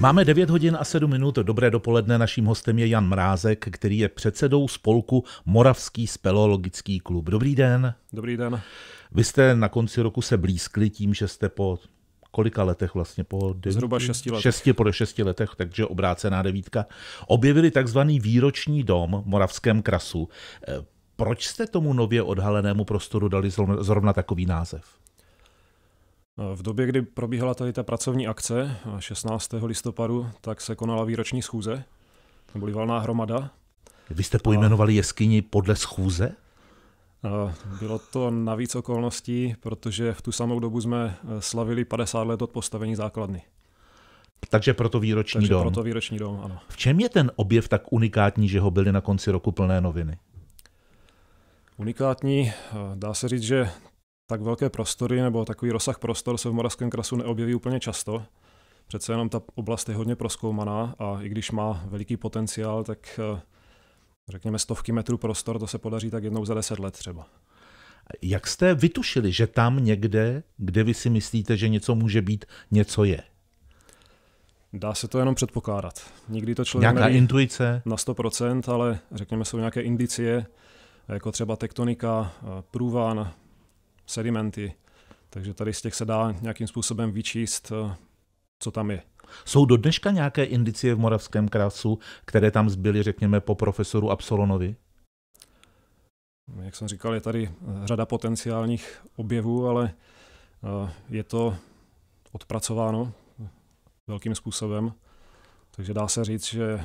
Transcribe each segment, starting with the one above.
Máme 9 hodin a 7 minut. Dobré dopoledne. Naším hostem je Jan Mrázek, který je předsedou spolku Moravský speleologický klub. Dobrý den. Dobrý den. Vy jste na konci roku se blízkli tím, že jste po kolika letech vlastně? Po devíti, Zhruba šesti letech. Šesti, po šesti letech, takže obrácená devítka. Objevili takzvaný výroční dom v Moravském krasu. Eh, proč jste tomu nově odhalenému prostoru dali zrovna takový název? V době, kdy probíhala tady ta pracovní akce 16. listopadu, tak se konala výroční schůze, Byla valná hromada. Vy jste pojmenovali jeskyni podle schůze? Bylo to navíc okolností, protože v tu samou dobu jsme eh, slavili 50 let od postavení základny. Takže proto výroční Takže dom. proto výroční dom, ano. V čem je ten objev tak unikátní, že ho byly na konci roku plné noviny? Unikátní, eh, dá se říct, že tak velké prostory nebo takový rozsah prostor se v Moravském krasu neobjeví úplně často. Přece jenom ta oblast je hodně proskoumaná a i když má veliký potenciál, tak eh, řekněme stovky metrů prostor, to se podaří tak jednou za deset let třeba. Jak jste vytušili, že tam někde, kde vy si myslíte, že něco může být, něco je? Dá se to jenom předpokládat. Nikdy to člověk Nějaká neví intuice? Na 100%, ale řekněme jsou nějaké indicie, jako třeba tektonika, eh, průván, sedimenty. Takže tady z těch se dá nějakým způsobem vyčíst, eh, co tam je. Jsou do dneška nějaké indicie v Moravském krasu, které tam zbyly, řekněme, po profesoru Absolonovi? Jak jsem říkal, je tady eh, řada potenciálních objevů, ale eh, je to odpracováno velkým způsobem. Takže dá se říct, že eh,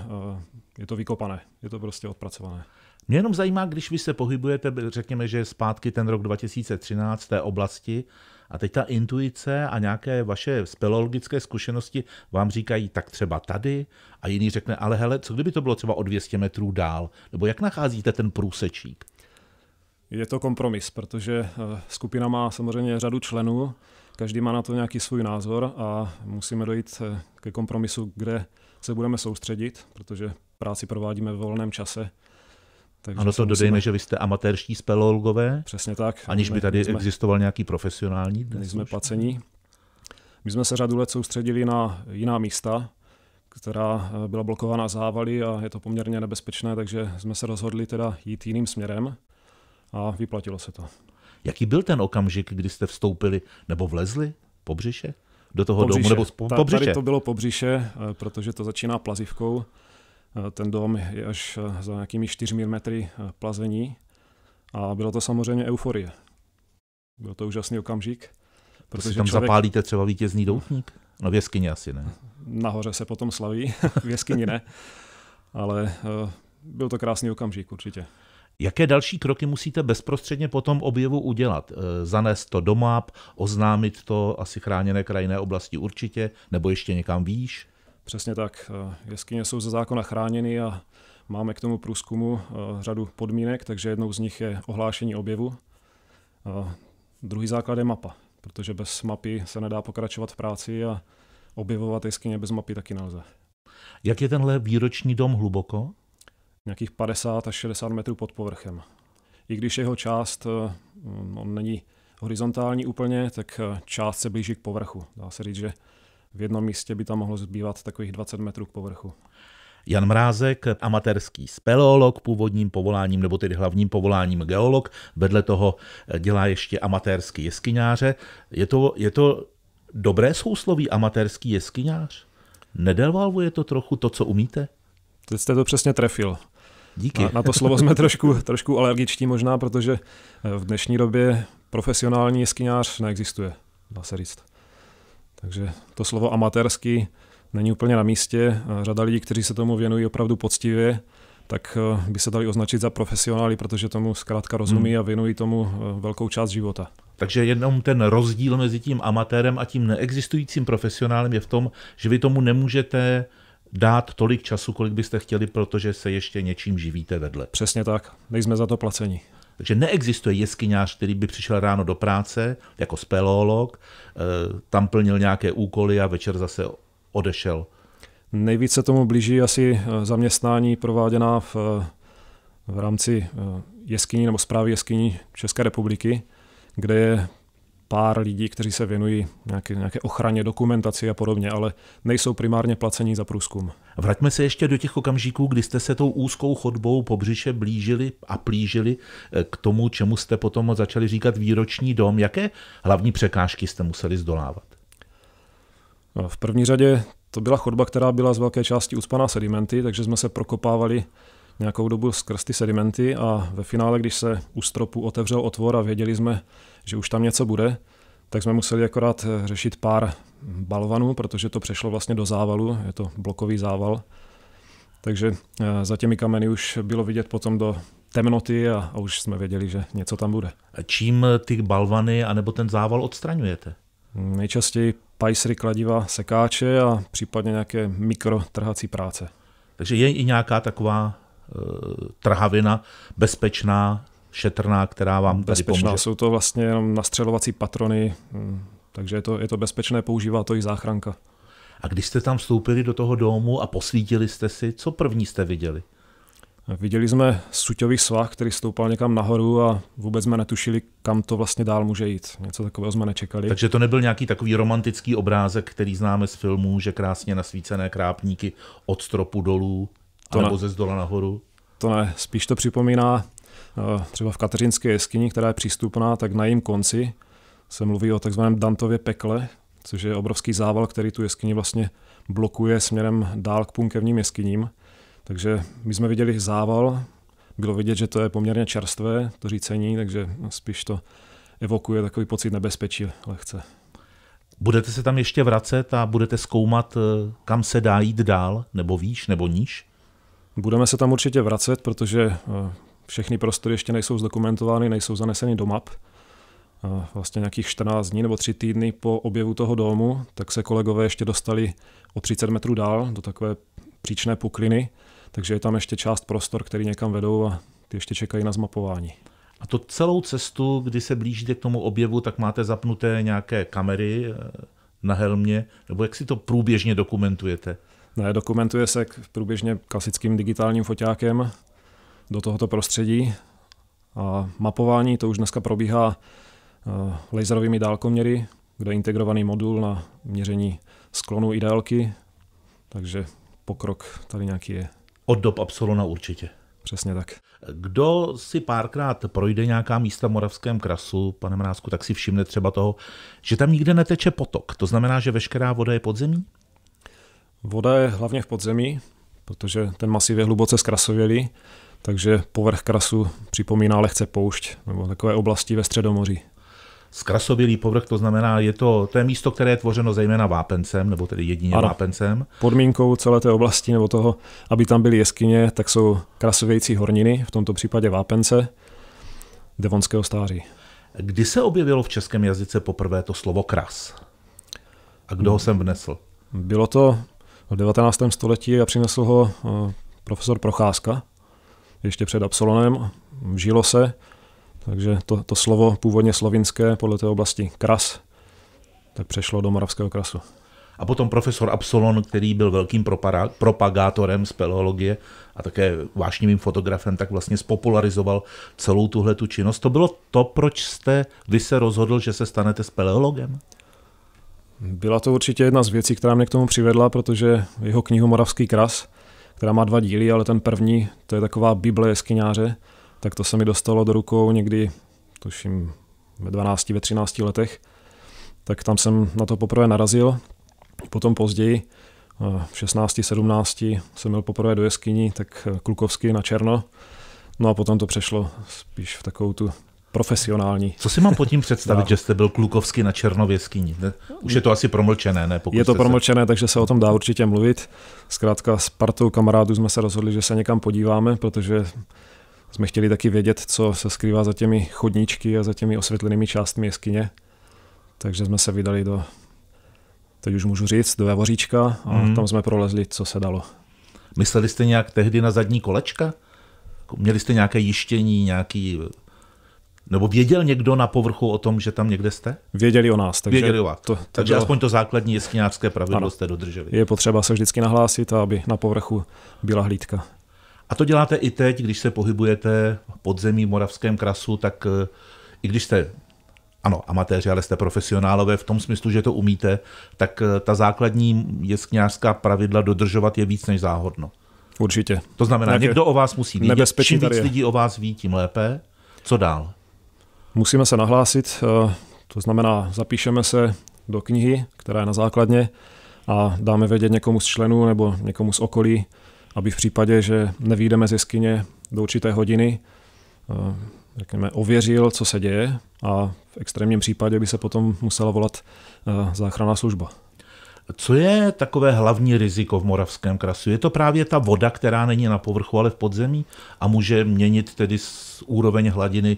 je to vykopané, je to prostě odpracované. Mě jenom zajímá, když vy se pohybujete, řekněme, že zpátky ten rok 2013 té oblasti, a teď ta intuice a nějaké vaše speleologické zkušenosti vám říkají, tak třeba tady, a jiný řekne, ale hele, co kdyby to bylo třeba o 200 metrů dál? Nebo jak nacházíte ten průsečík? Je to kompromis, protože eh, skupina má samozřejmě řadu členů, Každý má na to nějaký svůj názor a musíme dojít eh, ke kompromisu, kde se budeme soustředit, protože práci provádíme ve volném čase. Takže ano, to musíme... dodejme, že vy jste amatérští speleologové. Přesně tak. Aniž by tady jsme, existoval nějaký profesionální dnes. Nejsme placení. My jsme se řadu let soustředili na jiná místa, která eh, byla blokována závaly a je to poměrně nebezpečné, takže jsme se rozhodli teda jít jiným směrem a vyplatilo se to. Jaký byl ten okamžik, kdy jste vstoupili nebo vlezli po břiše do toho pobřiše. domu? Nebo po, Ta, pobřiše? Tady to bylo po břiše, eh, protože to začíná plazivkou. Eh, ten dom je až eh, za nějakými 4 metry plazení a bylo to samozřejmě euforie. Byl to úžasný okamžik. Protože tam člověk... zapálíte třeba vítězný doutník? No v jeskyni asi ne. Nahoře se potom slaví, v jeskyni ne. Ale byl to krásný okamžik určitě. Jaké další kroky musíte bezprostředně po tom objevu udělat? Eh, zanést to do map, oznámit to asi chráněné krajinné oblasti určitě, nebo ještě někam výš? Přesně tak. Eh, jeskyně jsou ze zákona chráněny a máme k tomu průzkumu eh, řadu podmínek, takže jednou z nich je ohlášení objevu. Druhý základ je mapa, protože bez mapy se nedá pokračovat v práci a objevovat jeskyně bez mapy taky nelze. Jak je tenhle výroční dom hluboko? nějakých 50 až 60 metrů pod povrchem. I když jeho část, eh, on není horizontální úplně, tak eh, část se blíží k povrchu. Dá se říct, že v jednom místě by tam mohlo zbývat takových 20 metrů k povrchu. Jan Mrázek, amatérský speleolog, původním povoláním nebo tedy hlavním povoláním geolog, vedle toho eh, dělá ještě amatérský jeskyňáře. Je to, je to dobré sousloví amatérský jeskyňář? Nedelvalvuje to trochu to, co umíte? Teď jste to přesně trefil. Díky. Na, na to slovo jsme trošku, trošku alergičtí možná, protože eh, v dnešní době profesionální jeskyňář neexistuje, dá se říct. Takže to slovo amatérský není úplně na místě. Eh, řada lidí, kteří se tomu věnují opravdu poctivě, tak eh, by se dali označit za profesionály, protože tomu zkrátka rozumí hmm. a věnují tomu velkou část života. Takže jenom ten rozdíl mezi tím amatérem a tím neexistujícím profesionálem je v tom, že vy tomu nemůžete dát tolik času, kolik byste chtěli, protože se ještě něčím živíte vedle. Přesně tak, nejsme za to placení. Takže neexistuje jeskyňář, který by přišel ráno do práce jako speleolog, eh, tam plnil nějaké úkoly a večer zase odešel. Nejvíce tomu blíží asi eh, zaměstnání prováděná v, eh, v rámci jeskyní nebo zprávy jeskyní České republiky, kde je pár lidí, kteří se věnují nějaké, nějaké ochraně, dokumentaci a podobně, ale nejsou primárně placení za průzkum. Vraťme se ještě do těch okamžiků, kdy jste se tou úzkou chodbou po břiše blížili a plížili eh, k tomu, čemu jste potom začali říkat výroční dom. Jaké hlavní překážky jste museli zdolávat? No, v první řadě to byla chodba, která byla z velké části uspaná sedimenty, takže jsme se prokopávali nějakou dobu skrz ty sedimenty a ve finále, když se u stropu otevřel otvor a věděli jsme, že už tam něco bude, tak jsme museli akorát řešit pár balvanů, protože to přešlo vlastně do závalu, je to blokový zával. Takže eh, za těmi kameny už bylo vidět potom do temnoty a, a už jsme věděli, že něco tam bude. A čím ty balvany anebo ten zával odstraňujete? Nejčastěji pajsry, kladiva, sekáče a případně nějaké mikrotrhací práce. Takže je i nějaká taková Eh, trhavina bezpečná, šetrná, která vám tady bezpečná. pomůže. Jsou to vlastně jenom nastřelovací patrony, hm, takže je to, je to bezpečné, používá to i záchranka. A když jste tam vstoupili do toho domu a posvítili jste si, co první jste viděli? Viděli jsme suťový svah, který stoupal někam nahoru a vůbec jsme netušili, kam to vlastně dál může jít. Něco takového jsme nečekali. Takže to nebyl nějaký takový romantický obrázek, který známe z filmů, že krásně nasvícené krápníky od stropu dolů to nebo ne, ze zdola nahoru? To ne, spíš to připomíná eh, třeba v Kateřinské jeskyni, která je přístupná, tak na jejím konci se mluví o takzvaném Dantově pekle, což je obrovský zával, který tu jeskyni vlastně blokuje směrem dál k punkevním jeskyním. Takže my jsme viděli zával, bylo vidět, že to je poměrně čerstvé, to řícení, takže spíš to evokuje takový pocit nebezpečí lehce. Budete se tam ještě vracet a budete zkoumat, eh, kam se dá jít dál, nebo výš, nebo níž? Budeme se tam určitě vracet, protože eh, všechny prostory ještě nejsou zdokumentovány, nejsou zaneseny do map. Eh, vlastně nějakých 14 dní nebo 3 týdny po objevu toho domu, tak se kolegové ještě dostali o 30 metrů dál do takové příčné pukliny, takže je tam ještě část prostor, který někam vedou a ty ještě čekají na zmapování. A to celou cestu, kdy se blížíte k tomu objevu, tak máte zapnuté nějaké kamery eh, na helmě, nebo jak si to průběžně dokumentujete? Ne, no dokumentuje se průběžně klasickým digitálním foťákem do tohoto prostředí. A mapování to už dneska probíhá eh, laserovými dálkoměry, kde je integrovaný modul na měření sklonu i délky, takže pokrok tady nějaký je. Od dob Absolona určitě. Přesně tak. Kdo si párkrát projde nějaká místa v Moravském krasu, pane Mrázku, tak si všimne třeba toho, že tam nikde neteče potok. To znamená, že veškerá voda je podzemí? Voda je hlavně v podzemí, protože ten masiv je hluboce zkrasovělý, takže povrch krasu připomíná lehce poušť nebo takové oblasti ve Středomoří. Zkrasovělý povrch, to znamená, je to, to je místo, které je tvořeno zejména vápencem, nebo tedy jedině ano. vápencem. Podmínkou celé té oblasti nebo toho, aby tam byly jeskyně, tak jsou krasovějící horniny, v tomto případě vápence, devonského stáří. Kdy se objevilo v českém jazyce poprvé to slovo kras? A kdo hmm. ho sem vnesl? Bylo to v 19. století a přinesl ho eh, profesor Procházka, ještě před Absolonem, žilo se, takže to, to slovo původně slovinské podle té oblasti kras, tak přešlo do moravského krasu. A potom profesor Absolon, který byl velkým propagátorem speleologie a také vášnivým fotografem, tak vlastně spopularizoval celou tuhle tu činnost. To bylo to, proč jste vy se rozhodl, že se stanete speleologem? Byla to určitě jedna z věcí, která mě k tomu přivedla, protože jeho knihu Moravský kras, která má dva díly, ale ten první, to je taková Bible jeskyňáře, tak to se mi dostalo do rukou někdy, tuším, ve 12, ve 13 letech. Tak tam jsem na to poprvé narazil. Potom později, eh, v 16, 17, jsem měl poprvé do jeskyní, tak eh, Klukovsky na černo. No a potom to přešlo spíš v takovou tu profesionální. Co si mám pod tím představit, že jste byl klukovsky na Černověskyni? Už je to asi promlčené, ne? Pokud je to promlčené, se... takže se o tom dá určitě mluvit. Zkrátka s partou kamarádů jsme se rozhodli, že se někam podíváme, protože jsme chtěli taky vědět, co se skrývá za těmi chodníčky a za těmi osvětlenými částmi jeskyně. Takže jsme se vydali do, teď už můžu říct, do Javoříčka a mm. tam jsme prolezli, co se dalo. Mysleli jste nějak tehdy na zadní kolečka? Měli jste nějaké jištění, nějaký nebo věděl někdo na povrchu o tom, že tam někde jste? Věděli o nás. Takže Věděli o vás. To, to takže bylo... aspoň to základní jeskynářské pravidlo ano. jste dodrželi. Je potřeba se vždycky nahlásit, aby na povrchu byla hlídka. A to děláte i teď, když se pohybujete pod zemí v Moravském krasu, tak eh, i když jste ano, amatéři, ale jste profesionálové v tom smyslu, že to umíte, tak eh, ta základní jeskňářská pravidla dodržovat je víc než záhodno. Určitě. To znamená, Nějaké někdo o vás musí vědět, čím víc lidí o vás ví, tím lépe. Co dál? Musíme se nahlásit, eh, to znamená, zapíšeme se do knihy, která je na základně a dáme vědět někomu z členů nebo někomu z okolí, aby v případě, že nevídeme z jeskyně do určité hodiny, eh, řekněme, ověřil, co se děje a v extrémním případě by se potom musela volat eh, záchranná služba. Co je takové hlavní riziko v Moravském krasu? Je to právě ta voda, která není na povrchu, ale v podzemí a může měnit tedy úroveň hladiny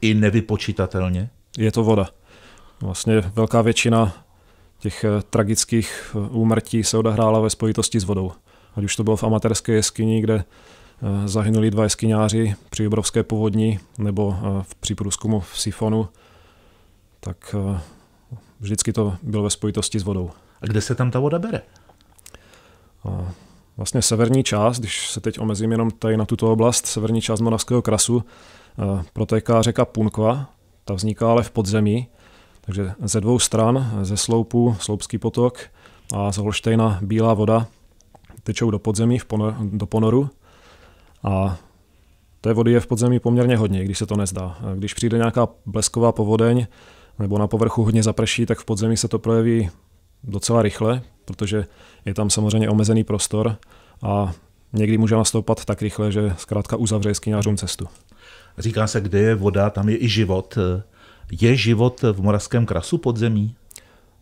i nevypočitatelně? Je to voda. Vlastně velká většina těch eh, tragických eh, úmrtí se odehrála ve spojitosti s vodou. Ať už to bylo v amatérské jeskyni, kde eh, zahynuli dva jeskyňáři při obrovské povodní, nebo při průzkumu v sifonu, tak vždycky to bylo ve spojitosti s vodou. A kde se tam ta voda bere? Vlastně severní část, když se teď omezím jenom tady na tuto oblast, severní část Moravského krasu, Eh, protéká řeka Punkva, ta vzniká ale v podzemí, takže ze dvou stran, ze sloupu Sloupský potok a z Holštejna Bílá voda tečou do podzemí, v ponor, do ponoru a té vody je v podzemí poměrně hodně, když se to nezdá. Eh, když přijde nějaká blesková povodeň nebo na povrchu hodně zaprší, tak v podzemí se to projeví docela rychle, protože je tam samozřejmě omezený prostor a někdy může nastoupat tak rychle, že zkrátka uzavře jeskyňářům cestu. Říká se, kde je voda, tam je i život. Je život v Moravském krasu podzemí?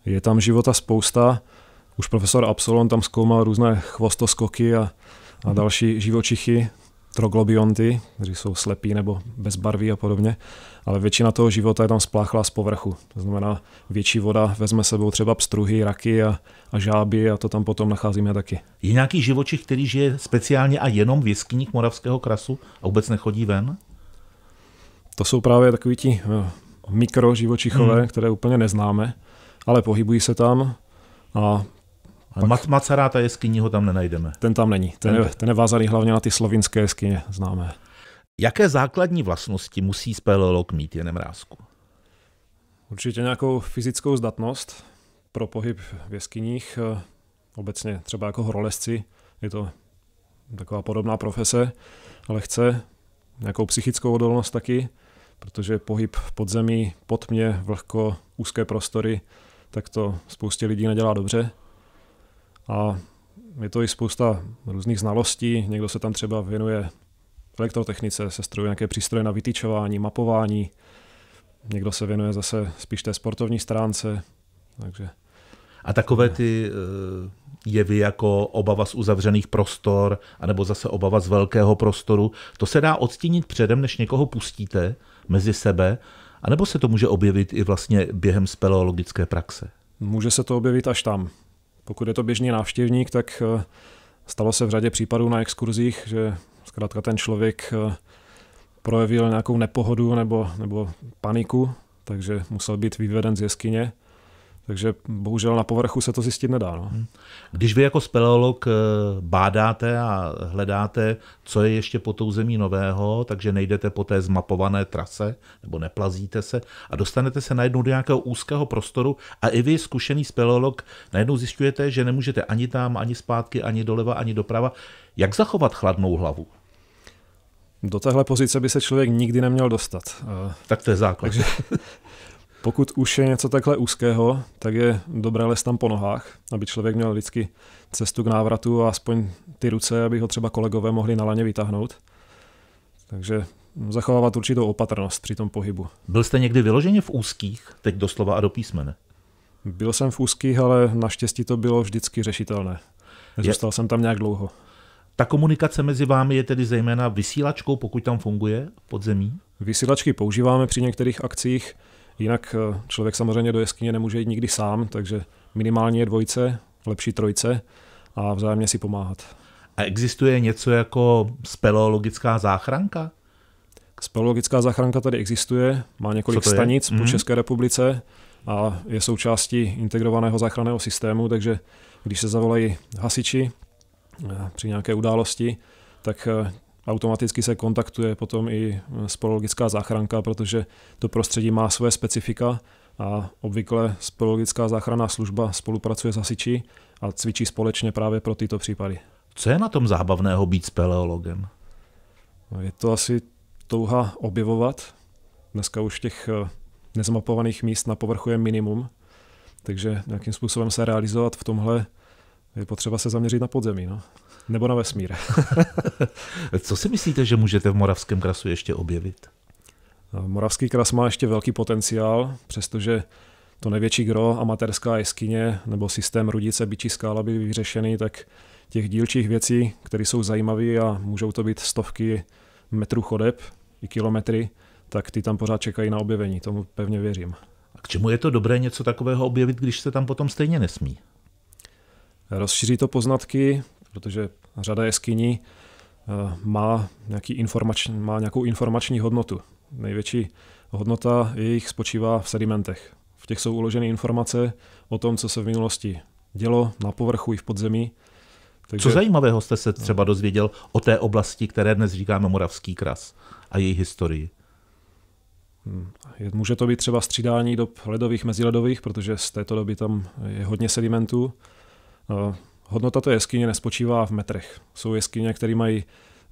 Je tam života spousta. Už profesor Absolon tam zkoumal různé chvostoskoky a, a mhm. další živočichy, troglobionty, kteří jsou slepí nebo bezbarví a podobně, ale většina toho života je tam spláchlá z povrchu. To znamená, větší voda vezme sebou třeba pstruhy, raky a, a žáby a to tam potom nacházíme taky. Je nějaký živočich, který žije speciálně a jenom v jeskyních Moravského krasu a vůbec nechodí ven? To jsou právě takový ti eh, mikroživočichové, hmm. které úplně neznáme, ale pohybují se tam a ale pak... Macaráta jeskyní ho tam nenajdeme. Ten tam není. Ten, ten, je, ten je vázaný hlavně na ty slovinské jeskyně známé. Jaké základní vlastnosti musí speleolog mít, jen mrázku? Určitě nějakou fyzickou zdatnost pro pohyb v jeskyních, eh, obecně třeba jako horolezci, je to taková podobná profese, ale chce nějakou psychickou odolnost taky, protože pohyb pod zemí, pod mě, vlhko, úzké prostory, tak to spoustě lidí nedělá dobře. A je to i spousta různých znalostí. Někdo se tam třeba věnuje elektrotechnice, se strojuje nějaké přístroje na vytýčování, mapování. Někdo se věnuje zase spíš té sportovní stránce. Takže... A takové ty eh, jevy jako obava z uzavřených prostor, anebo zase obava z velkého prostoru, to se dá odstínit předem, než někoho pustíte? mezi sebe, anebo se to může objevit i vlastně během speleologické praxe? Může se to objevit až tam. Pokud je to běžný návštěvník, tak eh, stalo se v řadě případů na exkurzích, že zkrátka ten člověk eh, projevil nějakou nepohodu nebo, nebo paniku, takže musel být vyveden z jeskyně. Takže bohužel na povrchu se to zjistit nedá. No. Hmm. Když vy jako speleolog eh, bádáte a hledáte, co je ještě po tou zemí nového, takže nejdete po té zmapované trase, nebo neplazíte se a dostanete se najednou do nějakého úzkého prostoru a i vy, zkušený speleolog, najednou zjišťujete, že nemůžete ani tam, ani zpátky, ani doleva, ani doprava. Jak zachovat chladnou hlavu? Do téhle pozice by se člověk nikdy neměl dostat. Eh, tak to je základ. Takže, Pokud už je něco takhle úzkého, tak je dobré les tam po nohách, aby člověk měl vždycky cestu k návratu a aspoň ty ruce, aby ho třeba kolegové mohli na laně vytáhnout. Takže zachovávat určitou opatrnost při tom pohybu. Byl jste někdy vyloženě v úzkých, teď doslova a do písmene? Byl jsem v úzkých, ale naštěstí to bylo vždycky řešitelné. Zůstal je... jsem tam nějak dlouho. Ta komunikace mezi vámi je tedy zejména vysílačkou, pokud tam funguje podzemí? Vysílačky používáme při některých akcích. Jinak eh, člověk samozřejmě do jeskyně nemůže jít nikdy sám, takže minimálně je dvojce, lepší trojce a vzájemně si pomáhat. A existuje něco jako speleologická záchranka? Speleologická záchranka tady existuje, má několik stanic je? po mhm. České republice a je součástí integrovaného záchranného systému, takže když se zavolají hasiči eh, při nějaké události, tak eh, Automaticky se kontaktuje potom i sporologická záchranka, protože to prostředí má své specifika a obvykle sporologická záchranná služba spolupracuje s hasiči a cvičí společně právě pro tyto případy. Co je na tom zábavného být speleologem? No, je to asi touha objevovat. Dneska už těch eh, nezmapovaných míst na povrchu je minimum, takže nějakým způsobem se realizovat v tomhle je potřeba se zaměřit na podzemí. No. Nebo na vesmír. Co si myslíte, že můžete v Moravském krasu ještě objevit? Moravský kras má ještě velký potenciál, přestože to největší gro, amatérská jeskyně nebo systém Rudice, byčí skála by vyřešený, tak těch dílčích věcí, které jsou zajímavé a můžou to být stovky metrů chodeb i kilometry, tak ty tam pořád čekají na objevení, tomu pevně věřím. A k čemu je to dobré něco takového objevit, když se tam potom stejně nesmí? Rozšíří to poznatky, protože řada jeskyní eh, má, nějaký informační, má nějakou informační hodnotu. Největší hodnota jejich spočívá v sedimentech. V těch jsou uloženy informace o tom, co se v minulosti dělo na povrchu i v podzemí. Takže... Co zajímavého jste se no. třeba dozvěděl o té oblasti, které dnes říkáme Moravský kras a její historii? Hmm, může to být třeba střídání dob ledových, meziledových, protože z této doby tam je hodně sedimentů. No, Hodnota té jeskyně nespočívá v metrech. Jsou jeskyně, které mají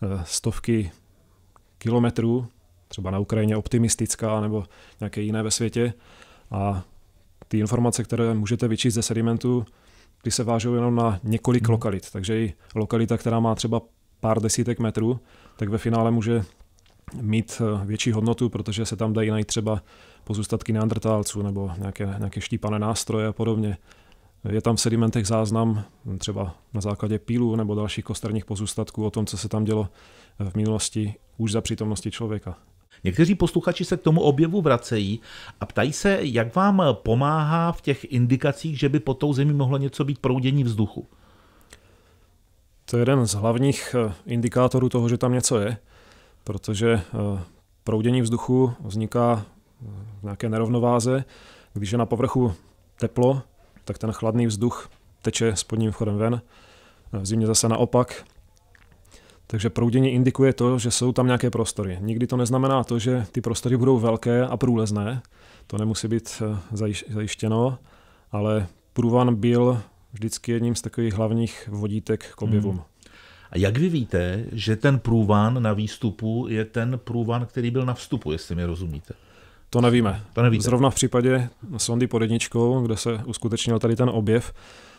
eh, stovky kilometrů, třeba na Ukrajině optimistická nebo nějaké jiné ve světě. A ty informace, které můžete vyčíst ze sedimentu, ty se vážou jenom na několik hmm. lokalit. Takže i lokalita, která má třeba pár desítek metrů, tak ve finále může mít eh, větší hodnotu, protože se tam dají najít třeba pozůstatky neandrtálců nebo nějaké, nějaké štípané nástroje a podobně. Je tam v sedimentech záznam třeba na základě pílů nebo dalších kosterních pozůstatků o tom, co se tam dělo eh, v minulosti už za přítomnosti člověka. Někteří posluchači se k tomu objevu vracejí a ptají se, jak vám pomáhá v těch indikacích, že by po tou zemí mohlo něco být proudění vzduchu. To je jeden z hlavních eh, indikátorů toho, že tam něco je, protože eh, proudění vzduchu vzniká v nějaké nerovnováze, když je na povrchu teplo, tak ten chladný vzduch teče spodním vchodem ven, v zimě zase naopak. Takže proudění indikuje to, že jsou tam nějaké prostory. Nikdy to neznamená to, že ty prostory budou velké a průlezné, to nemusí být eh, zajištěno, ale průvan byl vždycky jedním z takových hlavních vodítek k objevům. Hmm. A jak vy víte, že ten průvan na výstupu je ten průvan, který byl na vstupu, jestli mi rozumíte? To nevíme. To nevíte. Zrovna v případě sondy pod jedničkou, kde se uskutečnil tady ten objev,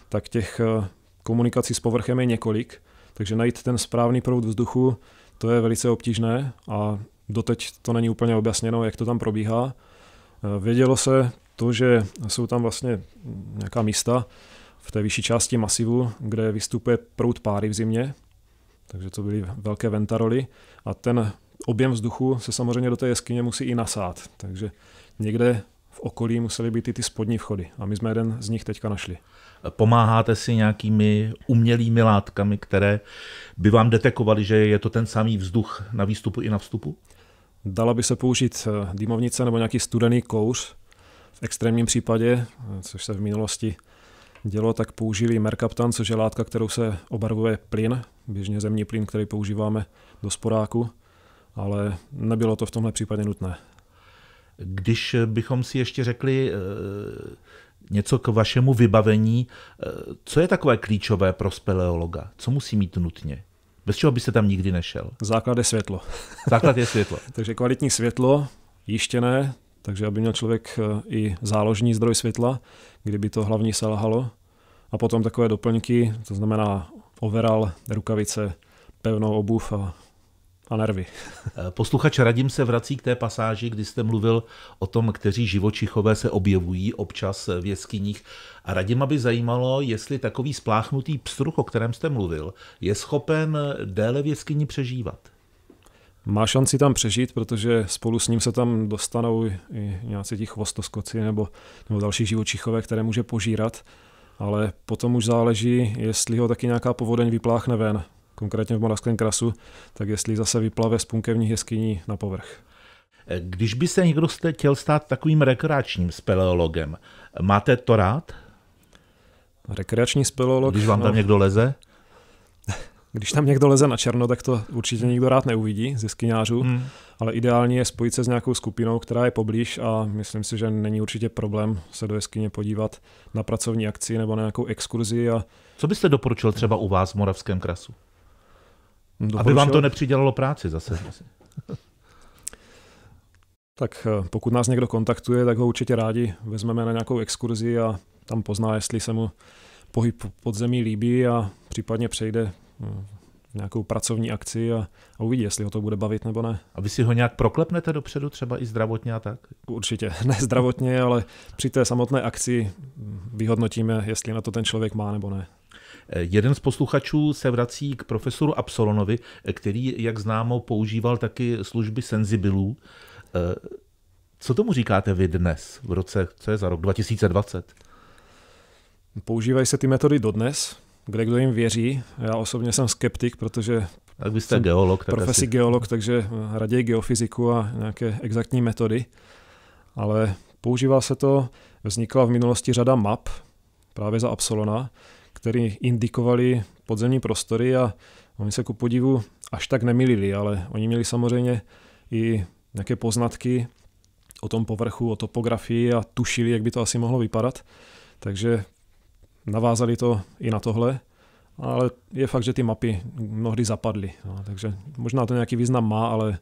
tak těch eh, komunikací s povrchem je několik, takže najít ten správný proud vzduchu, to je velice obtížné a doteď to není úplně objasněno, jak to tam probíhá. Eh, vědělo se to, že jsou tam vlastně nějaká místa v té vyšší části masivu, kde vystupuje proud páry v zimě, takže to byly velké ventaroly a ten objem vzduchu se samozřejmě do té jeskyně musí i nasát, takže někde v okolí musely být i ty spodní vchody a my jsme jeden z nich teďka našli. Pomáháte si nějakými umělými látkami, které by vám detekovaly, že je to ten samý vzduch na výstupu i na vstupu? Dala by se použít eh, dýmovnice nebo nějaký studený kouř. V extrémním případě, eh, což se v minulosti dělo, tak použili merkaptan, což je látka, kterou se obarvuje plyn, běžně zemní plyn, který používáme do sporáku ale nebylo to v tomhle případě nutné. Když bychom si ještě řekli eh, něco k vašemu vybavení, eh, co je takové klíčové pro speleologa? Co musí mít nutně? Bez čeho byste tam nikdy nešel? Základ je světlo. Základ je světlo. takže kvalitní světlo, jištěné, takže aby měl člověk eh, i záložní zdroj světla, kdyby to hlavní selhalo. A potom takové doplňky, to znamená overal, rukavice, pevnou obuv a a nervy. Eh, posluchač Radim se vrací k té pasáži, kdy jste mluvil o tom, kteří živočichové se objevují občas eh, v jeskyních. A Radima by zajímalo, jestli takový spláchnutý pstruh, o kterém jste mluvil, je schopen eh, déle v jeskyni přežívat. Má šanci tam přežít, protože spolu s ním se tam dostanou i nějaké ti chvostoskoci nebo, nebo další živočichové, které může požírat. Ale potom už záleží, jestli ho taky nějaká povodeň vypláchne ven, konkrétně v Moravském krasu, tak jestli zase vyplave z punkevních jeskyní na povrch. Když by se někdo chtěl stát takovým rekreačním speleologem, máte to rád? Rekreační speleolog? Když vám tam no, někdo leze? Když tam někdo leze na černo, tak to určitě nikdo rád neuvidí ze skinářů, hmm. ale ideální je spojit se s nějakou skupinou, která je poblíž a myslím si, že není určitě problém se do jeskyně podívat na pracovní akci nebo na nějakou exkurzi. A... Co byste doporučil třeba u vás v Moravském krasu? Doporučil? Hm, Aby vám to nepřidělalo práci zase. tak eh, pokud nás někdo kontaktuje, tak ho určitě rádi vezmeme na nějakou exkurzi a tam pozná, jestli se mu pohyb podzemí líbí a případně přejde hm, nějakou pracovní akci a, a uvidí, jestli ho to bude bavit nebo ne. A vy si ho nějak proklepnete dopředu, třeba i zdravotně a tak? Určitě, ne zdravotně, ale při té samotné akci vyhodnotíme, jestli na to ten člověk má nebo ne. Jeden z posluchačů se vrací k profesoru Absolonovi, který, jak známo, používal taky služby senzibilů. Eh, co tomu říkáte vy dnes, v roce, co je za rok 2020? Používají se ty metody dodnes, kde kdo jim věří. Já osobně jsem skeptik, protože tak jste jsem geolog. Tak profesi asi... geolog, takže raději geofyziku a nějaké exaktní metody. Ale používá se to, vznikla v minulosti řada map právě za Absolona, které indikovaly podzemní prostory a oni se ku podivu až tak nemilili, ale oni měli samozřejmě i nějaké poznatky o tom povrchu, o topografii a tušili, jak by to asi mohlo vypadat. Takže navázali to i na tohle, ale je fakt, že ty mapy mnohdy zapadly. No, takže možná to nějaký význam má, ale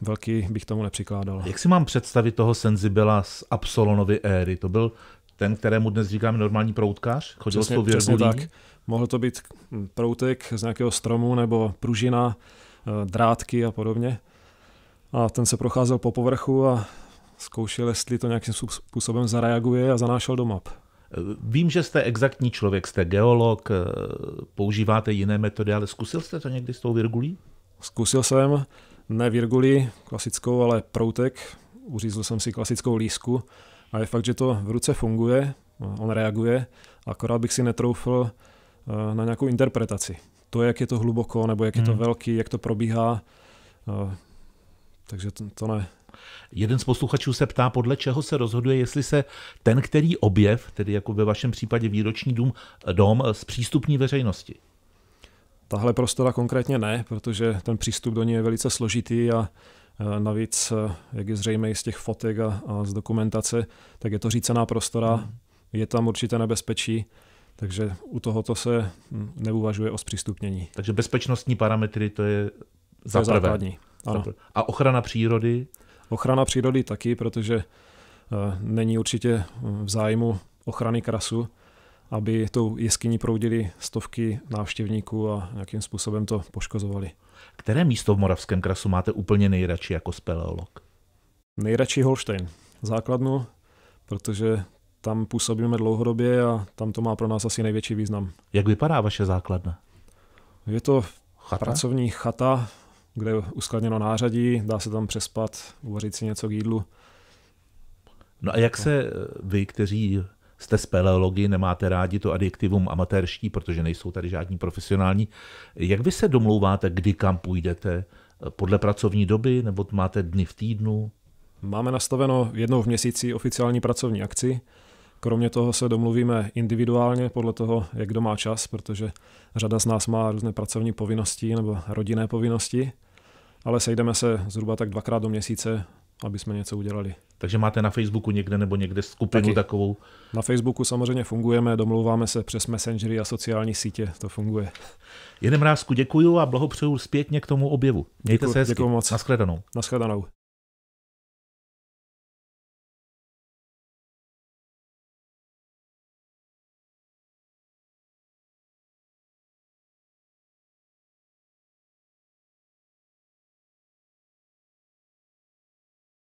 velký bych tomu nepřikládal. Jak si mám představit toho Senzibela z Absolonovy éry? To byl ten, kterému dnes říkáme normální proutkář, chodil přesně, s tou přesně tak. Mohl to být proutek z nějakého stromu nebo pružina, eh, drátky a podobně. A ten se procházel po povrchu a zkoušel, jestli to nějakým způsobem zareaguje a zanášel do map. Eh, vím, že jste exaktní člověk, jste geolog, eh, používáte jiné metody, ale zkusil jste to někdy s tou virgulí? Zkusil jsem, ne virgulí klasickou, ale proutek. Uřízl jsem si klasickou lísku a je fakt, že to v ruce funguje, on reaguje, akorát bych si netroufl eh, na nějakou interpretaci. To, jak je to hluboko, nebo jak je to hmm. velký, jak to probíhá, eh, takže to, to ne. Jeden z posluchačů se ptá, podle čeho se rozhoduje, jestli se ten, který objev, tedy jako ve vašem případě výroční dům, dom, zpřístupní veřejnosti. Tahle prostora konkrétně ne, protože ten přístup do ní je velice složitý a navíc, e, jak je zřejmé z těch fotek a, a z dokumentace, tak je to řícená prostora, hmm. je tam určité nebezpečí, takže u tohoto se hm, neuvažuje o zpřístupnění. Takže bezpečnostní parametry to je, za to je základní. Ano. A ochrana přírody? Ochrana přírody taky, protože e, není určitě v zájmu ochrany krasu, aby tou jeskyní proudili stovky návštěvníků a nějakým způsobem to poškozovali. Které místo v Moravském krasu máte úplně nejradši jako speleolog? Nejradši Holstein, základnu, protože tam působíme dlouhodobě a tam to má pro nás asi největší význam. Jak vypadá vaše základna? Je to chata? pracovní chata, kde je uskladněno nářadí, dá se tam přespat, uvařit si něco k jídlu. No a jak no. se eh, vy, kteří jste speleologi, nemáte rádi to adjektivum amatérští, protože nejsou tady žádní profesionální. Jak vy se domlouváte, kdy kam půjdete? Podle pracovní doby nebo máte dny v týdnu? Máme nastaveno jednou v měsíci oficiální pracovní akci. Kromě toho se domluvíme individuálně podle toho, jak kdo má čas, protože řada z nás má různé pracovní povinnosti nebo rodinné povinnosti, ale sejdeme se zhruba tak dvakrát do měsíce, aby jsme něco udělali. Takže máte na Facebooku někde nebo někde skupinu Taky. takovou? Na Facebooku samozřejmě fungujeme, domlouváme se přes messengery a sociální sítě, to funguje. Jeden rázku děkuju a blahopřeju zpětně k tomu objevu. Mějte děkuju, se hezky. Děkuju moc. Naschledanou. Naschledanou.